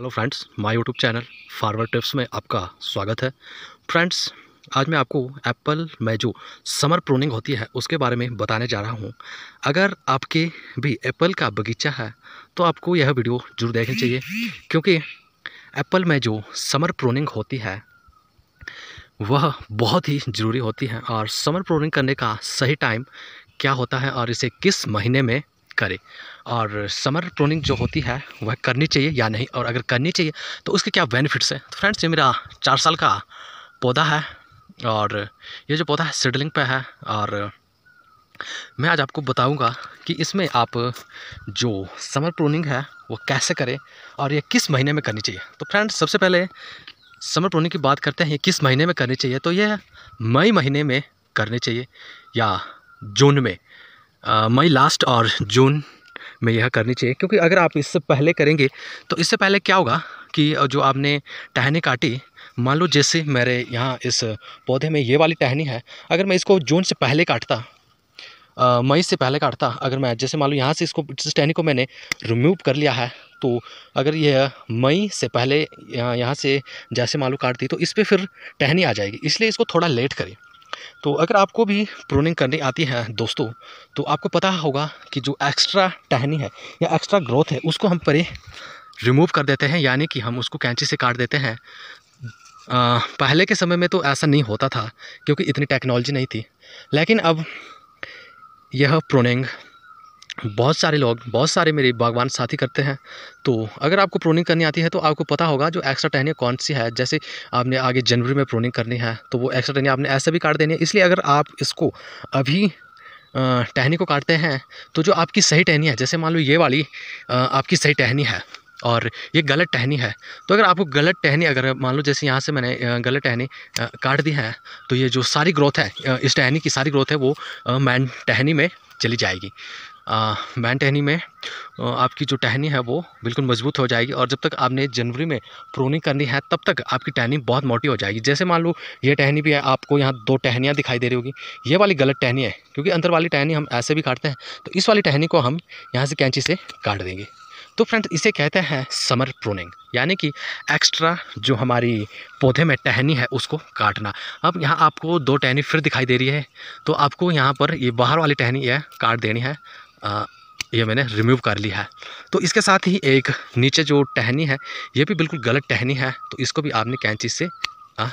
hello friends my YouTube channel farmer tips में आपका स्वागत है फ्रेंड्स आज मैं आपको एप्पल में जो समर प्रोनिंग होती है उसके बारे में बताने जा रहा हूं अगर आपके भी एप्पल का बगीचा है तो आपको यह वीडियो जरूर देखनी चाहिए क्योंकि एप्पल में जो समर प्रोनिंग होती है वह बहुत ही ज़रूरी होती है और समर प्रोनिंग करने का सही टाइम क्या होता है और इसे किस महीने में करें और समर प्रोनिंग जो होती है वह करनी चाहिए या नहीं और अगर करनी चाहिए तो उसके क्या बेनिफिट्स हैं तो फ्रेंड्स ये मेरा चार साल का पौधा है और ये जो पौधा है सीडलिंग पे है और मैं आज आपको बताऊंगा कि इसमें आप जो समर प्रोनिंग है वो कैसे करें और ये किस महीने में करनी चाहिए तो फ्रेंड्स सबसे पहले समर प्रोनिंग की बात करते हैं ये किस महीने में करनी चाहिए तो ये मई महीने में करनी चाहिए या जून में मई लास्ट और जून में यह करनी चाहिए क्योंकि अगर आप इससे पहले करेंगे तो इससे पहले क्या होगा कि जो आपने टहनी काटी मान लो जैसे मेरे यहाँ इस पौधे में ये वाली टहनी है अगर मैं इसको जून से पहले काटता मई से पहले काटता अगर मैं जैसे मान लो यहाँ से इसको जिस टहनी को मैंने रिमूव कर लिया है तो अगर यह मई से पहले यहाँ यहाँ से जैसे मान लो काटती तो इस पर फिर टहनी आ जाएगी इसलिए इसको थोड़ा लेट करें तो अगर आपको भी प्रोनिंग करनी आती है दोस्तों तो आपको पता होगा कि जो एक्स्ट्रा टहनी है या एक्स्ट्रा ग्रोथ है उसको हम परे रिमूव कर देते हैं यानी कि हम उसको कैंची से काट देते हैं आ, पहले के समय में तो ऐसा नहीं होता था क्योंकि इतनी टेक्नोलॉजी नहीं थी लेकिन अब यह प्रोनिंग बहुत सारे लोग बहुत सारे मेरे बागवान साथी करते हैं तो अगर आपको प्रोनिंग करनी आती है तो आपको पता होगा जो एक्स्ट्रा टहनी कौन सी है जैसे आपने आगे जनवरी में प्रोनिंग करनी है तो वो एक्स्ट्रा टहनी आपने ऐसे भी काट देनी है इसलिए अगर आप इसको अभी टहनी को काटते हैं तो जो आपकी सही टहनी है जैसे मान लो ये वाली आपकी सही टहनी है और ये गलत टहनी है तो अगर आपको गलत टहनी अगर मान लो जैसे यहाँ से मैंने गलत टहनी काट दी है तो ये जो सारी ग्रोथ है इस टहनी की सारी ग्रोथ है वो मैन टहनी में चली जाएगी मैन टहनी में आपकी जो टहनी है वो बिल्कुल मजबूत हो जाएगी और जब तक आपने जनवरी में प्रोनिंग करनी है तब तक आपकी टहनी बहुत मोटी हो जाएगी जैसे मान लो ये टहनी भी है आपको यहाँ दो टहनियाँ दिखाई दे रही होगी ये वाली गलत टहनी है क्योंकि अंदर वाली टहनी हम ऐसे भी काटते हैं तो इस वाली टहनी को हम यहाँ से कैंची से काट देंगे तो फ्रेंड्स इसे कहते हैं समर प्रोनिंग यानी कि एक्स्ट्रा जो हमारी पौधे में टहनी है उसको काटना अब यहाँ आपको दो टहनी फिर दिखाई दे रही है तो आपको यहाँ पर ये बाहर वाली टहनी है काट देनी है ये मैंने रिमूव कर लिया है तो इसके साथ ही एक नीचे जो टहनी है ये भी बिल्कुल गलत टहनी है तो इसको भी आपने कैंची से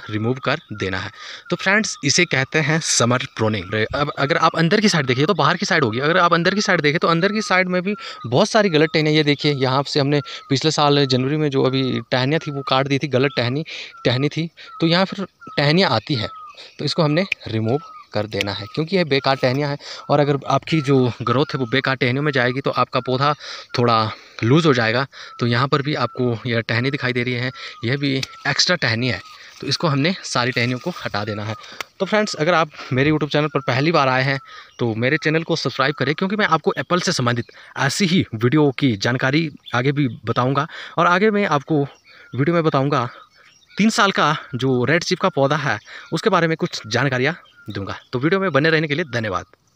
रिमूव कर देना है तो फ्रेंड्स इसे कहते हैं समर प्रोनिंग अब अगर आप अंदर की साइड देखिए तो बाहर की साइड होगी अगर आप अंदर की साइड देखें तो अंदर की साइड में भी बहुत सारी गलत टहनियाँ ये देखिए यहाँ से हमने पिछले साल जनवरी में जो अभी टहनियाँ थी वो काट दी थी गलत टहनी टहनी थी तो यहाँ फिर टहनियाँ आती हैं तो इसको हमने रिमूव कर देना है क्योंकि यह बेकार टहनियाँ हैं और अगर आपकी जो ग्रोथ है वो बेकार टहनियों में जाएगी तो आपका पौधा थोड़ा लूज़ हो जाएगा तो यहाँ पर भी आपको यह टहनी दिखाई दे रही है यह भी एक्स्ट्रा टहनी है तो इसको हमने सारी टहनियों को हटा देना है तो फ्रेंड्स अगर आप मेरे यूट्यूब चैनल पर पहली बार आए हैं तो मेरे चैनल को सब्सक्राइब करें क्योंकि मैं आपको एप्पल से संबंधित ऐसी ही वीडियो की जानकारी आगे भी बताऊँगा और आगे मैं आपको वीडियो में बताऊँगा तीन साल का जो रेड चिप का पौधा है उसके बारे में कुछ जानकारियाँ दूंगा तो वीडियो में बने रहने के लिए धन्यवाद